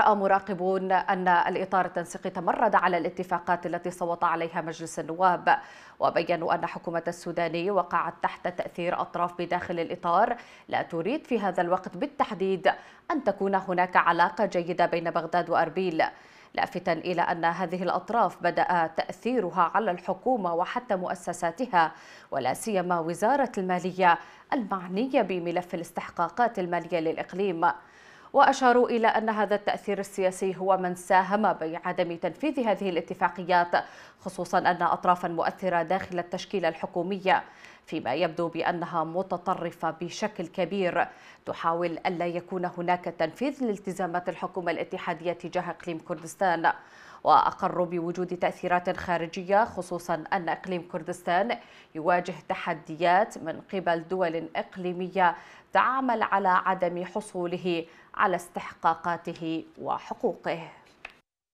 رأى مراقبون أن الإطار التنسيقي تمرد على الاتفاقات التي صوت عليها مجلس النواب وبينوا أن حكومة السوداني وقعت تحت تأثير أطراف بداخل الإطار لا تريد في هذا الوقت بالتحديد أن تكون هناك علاقة جيدة بين بغداد وأربيل لافتا الى ان هذه الاطراف بدا تاثيرها على الحكومه وحتى مؤسساتها ولا سيما وزاره الماليه المعنيه بملف الاستحقاقات الماليه للاقليم وأشاروا إلى أن هذا التأثير السياسي هو من ساهم بعدم تنفيذ هذه الاتفاقيات خصوصا أن أطرافا مؤثرة داخل التشكيلة الحكومية فيما يبدو بأنها متطرفة بشكل كبير تحاول ألا يكون هناك تنفيذ لالتزامات الحكومة الاتحادية تجاه إقليم كردستان وأقروا بوجود تأثيرات خارجية خصوصا أن إقليم كردستان يواجه تحديات من قبل دول إقليمية تعمل على عدم حصوله على استحقاقاته وحقوقه